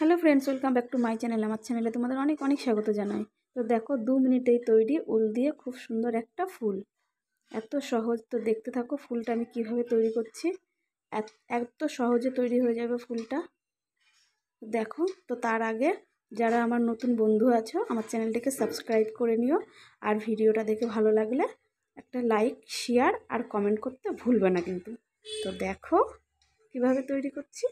hello friends welcome back to my channel আমার চ্যানেলে তোমাদের অনেক অনেক স্বাগত জানাই তো দেখো দু মিনিটেই তৈরি উল দিয়ে খুব সুন্দর একটা ফুল এত সহজ তো দেখতে থাকো ফুলটা আমি কিভাবে তৈরি করছি এত সহজে তৈরি হয়ে যাবে ফুলটা দেখো তো তার আগে যারা আমার নতুন বন্ধু আছো আমার চ্যানেলটিকে সাবস্ক্রাইব করে নিও আর ভিডিওটা দেখে ভালো লাগলে একটা লাইক শেয়ার আর কমেন্ট করতে ভুলবে না কিন্তু তো দেখো কিভাবে তৈরি করছি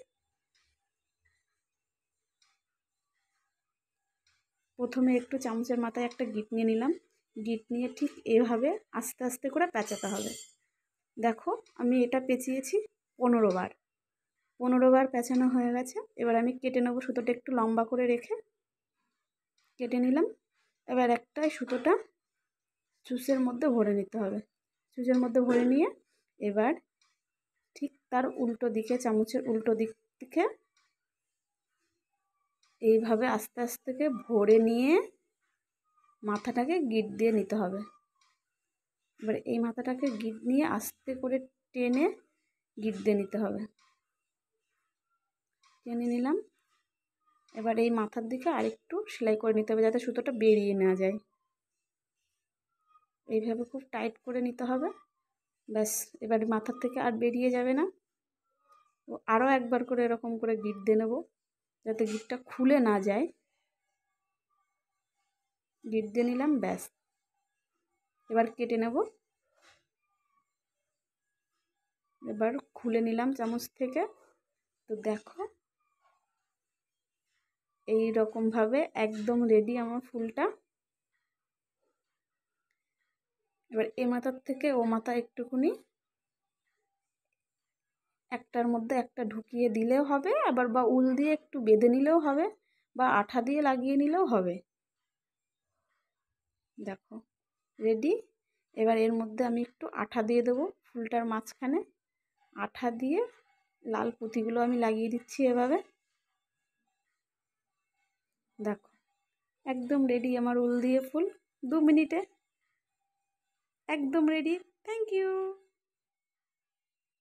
প্রথমে একটু চামচের মাথায় একটা গিট নিয়ে নিলাম গিট নিয়ে ঠিক এভাবে আস্তে আস্তে করে পেঁচাতে হবে দেখো আমি এটা পেঁচিয়েছি পনেরো বার পনেরো বার পেঁচানো হয়ে গেছে এবার আমি কেটে নেবো সুতোটা একটু লম্বা করে রেখে কেটে নিলাম এবার একটাই সুতোটা চুষের মধ্যে ভরে নিতে হবে চুষের মধ্যে ভরে নিয়ে এবার ঠিক তার উল্টো দিকে চামচের উল্টো দিক থেকে এইভাবে আস্তে আস্তে ভরে নিয়ে মাথাটাকে গিট দিয়ে নিতে হবে এবার এই মাথাটাকে গিট নিয়ে আস্তে করে টেনে গিট দিয়ে নিতে হবে টেনে নিলাম এবার এই মাথার দিকে আরেকটু সেলাই করে নিতে হবে যাতে সুতোটা বেরিয়ে না যায় এইভাবে খুব টাইট করে নিতে হবে ব্যাস এবার মাথার থেকে আর বেরিয়ে যাবে না আরও একবার করে এরকম করে গিট দিয়ে নেবো যাতে গিটটা খুলে না যায় গিট দিয়ে নিলাম ব্যাস এবার কেটে নেব এবার খুলে নিলাম চামচ থেকে তো দেখো এই রকমভাবে একদম রেডি আমার ফুলটা এবার এ মাথার থেকে ও মাথা একটুখানি একটার মধ্যে একটা ঢুকিয়ে দিলেও হবে আবার বা উল দিয়ে একটু বেঁধে নিলেও হবে বা আঠা দিয়ে লাগিয়ে নিলেও হবে দেখো রেডি এবার এর মধ্যে আমি একটু আঠা দিয়ে দেবো ফুলটার মাঝখানে আঠা দিয়ে লাল পুঁতিগুলো আমি লাগিয়ে দিচ্ছি এভাবে দেখো একদম রেডি আমার উল দিয়ে ফুল দু মিনিটে একদম রেডি থ্যাংক ইউ